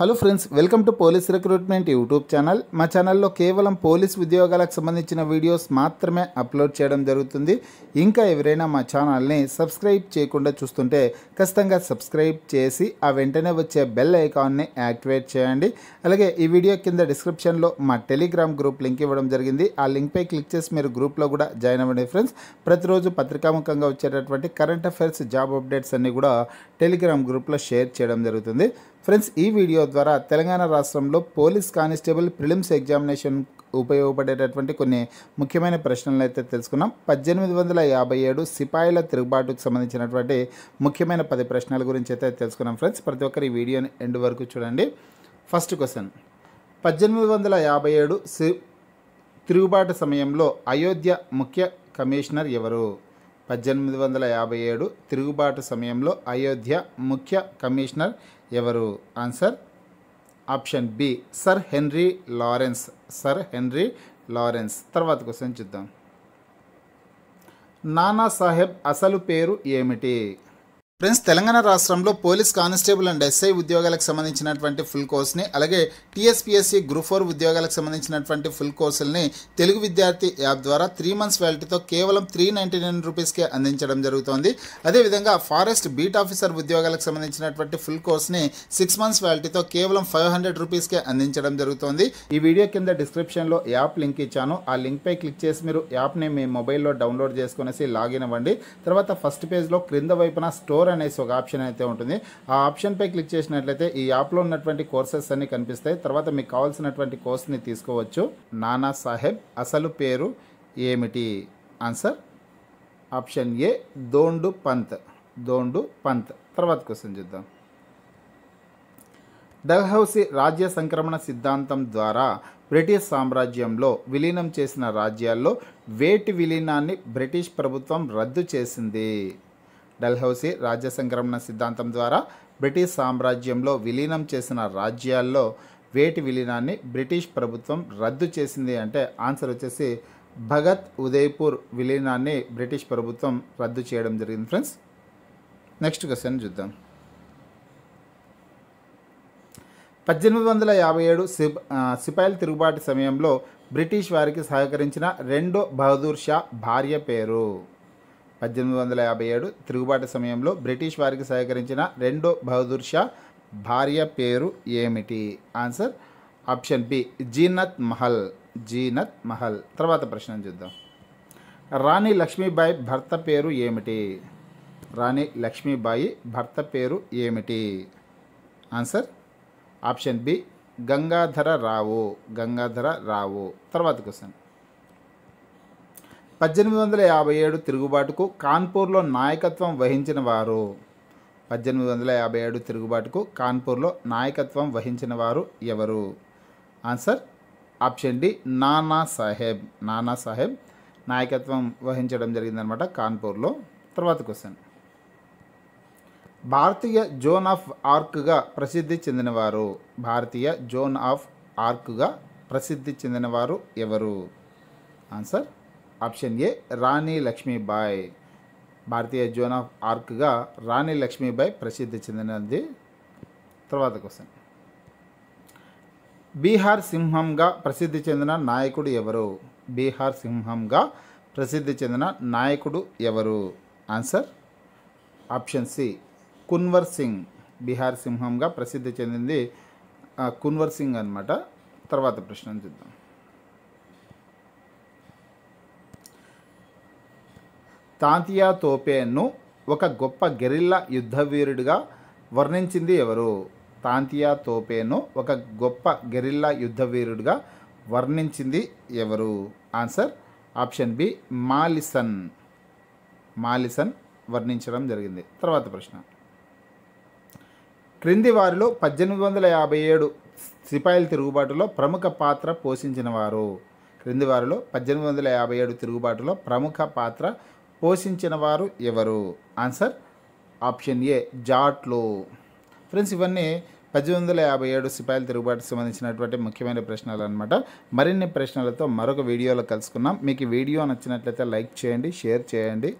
hello friends welcome to police recruitment YouTube channel మా ఛానల్లో కేవలం పోలీస్ ఉద్యోగాలకు సంబంధించిన వీడియోస్ మాత్రమే అప్లోడ్ చేయడం జరుగుతుంది ఇంకా ఎవరైనా మా ఛానల్ని సబ్స్క్రైబ్ చేయకుండా చూస్తుంటే ఖచ్చితంగా సబ్స్క్రైబ్ చేసి ఆ వెంటనే వచ్చే బెల్ ఐకాన్ని యాక్టివేట్ చేయండి అలాగే ఈ వీడియో కింద డిస్క్రిప్షన్లో మా టెలిగ్రామ్ గ్రూప్ లింక్ ఇవ్వడం జరిగింది ఆ లింక్పై క్లిక్ చేసి మీరు గ్రూప్లో కూడా జాయిన్ అవ్వండి ఫ్రెండ్స్ ప్రతిరోజు పత్రికాముఖంగా వచ్చేటటువంటి కరెంట్ అఫైర్స్ జాబ్ అప్డేట్స్ అన్నీ కూడా టెలిగ్రామ్ గ్రూప్లో షేర్ చేయడం జరుగుతుంది ఫ్రెండ్స్ ఈ వీడియో ద్వారా తెలంగాణ రాష్ట్రంలో పోలీస్ కానిస్టేబుల్ ప్రిలిమ్స్ ఎగ్జామినేషన్ ఉపయోగపడేటటువంటి కొన్ని ముఖ్యమైన ప్రశ్నలను అయితే తెలుసుకున్నాం పద్దెనిమిది వందల యాభై ఏడు సిపాయిల తిరుగుబాటుకు సంబంధించినటువంటి ముఖ్యమైన పది ప్రశ్నల గురించి అయితే తెలుసుకున్నాం ఫ్రెండ్స్ ప్రతి ఒక్కరు ఈ వీడియోని ఎండ్ వరకు చూడండి ఫస్ట్ క్వశ్చన్ పద్దెనిమిది వందల యాభై ఏడు సి తిరుగుబాటు సమయంలో అయోధ్య ముఖ్య కమిషనర్ ఎవరు పద్దెనిమిది వందల యాభై ఏడు తిరుగుబాటు సమయంలో అయోధ్య ముఖ్య కమిషనర్ ఎవరు answer option B sir Henry Lawrence sir Henry Lawrence తర్వాత క్వశ్చన్ చూద్దాం నానా సాహెబ్ అసలు పేరు ఏమిటి ఫ్రెండ్స్ తెలంగాణ రాష్ట్రంలో పోలీస్ కానిస్టేబుల్ అండ్ ఎస్ఐ ఉద్యోగాలకు సంబంధించినటువంటి ఫుల్ కోర్స్ని అలాగే టీఎస్పీఎస్సీ గ్రూప్ ఫోర్ ఉద్యోగాలకు సంబంధించినటువంటి ఫుల్ కోర్సుల్ని తెలుగు విద్యార్థి యాప్ ద్వారా త్రీ మంత్స్ వ్యాలిటీతో కేవలం త్రీ నైంటీ నైన్ రూపీస్కే అందించడం జరుగుతోంది అదేవిధంగా ఫారెస్ట్ బీట్ ఆఫీసర్ ఉద్యోగాలకు సంబంధించినటువంటి ఫుల్ కోర్స్ని సిక్స్ మంత్స్ వ్యాలిటీతో కేవలం ఫైవ్ హండ్రెడ్ రూపీస్కే అందించడం జరుగుతోంది ఈ వీడియో కింద డిస్క్రిప్షన్లో యాప్ లింక్ ఇచ్చాను ఆ లింక్పై క్లిక్ చేసి మీరు యాప్ని మీ మొబైల్లో డౌన్లోడ్ చేసుకునేసి లాగిన్ అవ్వండి తర్వాత ఫస్ట్ పేజ్లో క్రింద వైపున స్టోర్ మోర్ అనేసి ఒక ఆప్షన్ అయితే ఉంటుంది ఆ ఆప్షన్పై క్లిక్ చేసినట్లయితే ఈ యాప్లో ఉన్నటువంటి కోర్సెస్ అన్ని కనిపిస్తాయి తర్వాత మీకు కావాల్సినటువంటి కోర్స్ని తీసుకోవచ్చు నానా సాహెబ్ అసలు పేరు ఏమిటి answer option A Dhondu Pant Dhondu Pant తర్వాత క్వశ్చన్ చూద్దాం డల్హౌసీ రాజ్య సంక్రమణ సిద్ధాంతం ద్వారా బ్రిటిష్ సామ్రాజ్యంలో విలీనం చేసిన రాజ్యాల్లో వేటి విలీనాన్ని బ్రిటిష్ ప్రభుత్వం రద్దు చేసింది డల్హౌసీ రాజ్య సంక్రమణ సిద్ధాంతం ద్వారా బ్రిటిష్ సామ్రాజ్యంలో విలీనం చేసిన రాజ్యాల్లో వేటి విలీనాన్ని బ్రిటిష్ ప్రభుత్వం రద్దు చేసింది అంటే ఆన్సర్ వచ్చేసి భగత్ ఉదయ్పూర్ విలీనాన్ని బ్రిటిష్ ప్రభుత్వం రద్దు చేయడం జరిగింది ఫ్రెండ్స్ నెక్స్ట్ క్వశ్చన్ చూద్దాం పద్దెనిమిది వందల యాభై ఏడు సిప్ సిపాయిల తిరుగుబాటు సమయంలో బ్రిటిష్ వారికి సహకరించిన రెండో బహదూర్ షా భార్య పేరు పద్దెనిమిది వందల యాభై ఏడు తిరుగుబాటు సమయంలో బ్రిటిష్ వారికి సహకరించిన రెండో బహదూర్ షా భార్య పేరు ఏమిటి answer option B Zeenat Mahal Zeenat Mahal తర్వాత ప్రశ్న చూద్దాం రాణి లక్ష్మీబాయి భర్త పేరు ఏమిటి రాణి లక్ష్మీబాయి భర్త పేరు ఏమిటి answer option B Gangadhar Rao Gangadhar Rao తర్వాత క్వశ్చన్ పద్దెనిమిది వందల యాభై ఏడు తిరుగుబాటుకు కాన్పూర్లో నాయకత్వం వహించిన వారు పద్దెనిమిది వందల యాభై ఏడు తిరుగుబాటుకు కాన్పూర్లో నాయకత్వం వహించిన వారు ఎవరు ఆన్సర్ ఆప్షన్ డి నానా సాహెబ్ నానా సాహెబ్ నాయకత్వం వహించడం జరిగిందనమాట కాన్పూర్లో తర్వాత క్వశ్చన్ భారతీయ జోన్ ఆఫ్ ఆర్క్గా ప్రసిద్ధి చెందినవారు భారతీయ జోన్ ఆఫ్ ఆర్క్గా ప్రసిద్ధి చెందినవారు ఎవరు answer option A Rani Lakshmibai భారతీయ జోన్ ఆఫ్ ఆర్క్గా రాణి లక్ష్మీబాయ్ ప్రసిద్ధి చెందినది తర్వాత క్వశ్చన్ బీహార్ సింహంగా ప్రసిద్ధి చెందిన నాయకుడు ఎవరు బీహార్ సింహంగా ప్రసిద్ధి చెందిన నాయకుడు ఎవరు answer option C Kunwar Singh Bihar సింహంగా ప్రసిద్ధి చెందింది కున్వర్ సింగ్ అనమాట తర్వాత ప్రశ్న చూద్దాం తాంతియా తోపేన్ను ఒక గొప్ప గెరిల్లా యుద్ధవీరుడిగా వర్ణించింది ఎవరు తాంతియా తోపేను ఒక గొప్ప గెరిల్లా యుద్ధవీరుడిగా వర్ణించింది ఎవరు answer option B Malleson Malleson వర్ణించడం జరిగింది తర్వాత ప్రశ్న క్రింది వారిలో పద్దెనిమిది వందల యాభై ఏడు సిపాయిల తిరుగుబాటులో ప్రముఖ పాత్ర పోషించిన వారు క్రింది వారిలో పద్దెనిమిది వందల యాభై ఏడు తిరుగుబాటులో ప్రముఖ పాత్ర పోషించిన వారు ఎవరు ఆన్సర్ ఆప్షన్ ఏ జాట్లు ఫ్రెండ్స్ ఇవన్నీ పద్దెనిమిది వందల యాభై ఏడు సిపాయిల తిరుగుబాటు సంబంధించినటువంటి ముఖ్యమైన ప్రశ్నలు అనమాట మరిన్ని ప్రశ్నలతో మరొక వీడియోలో కలుసుకున్నాం మీకు వీడియో నచ్చినట్లయితే లైక్ చేయండి షేర్ చేయండి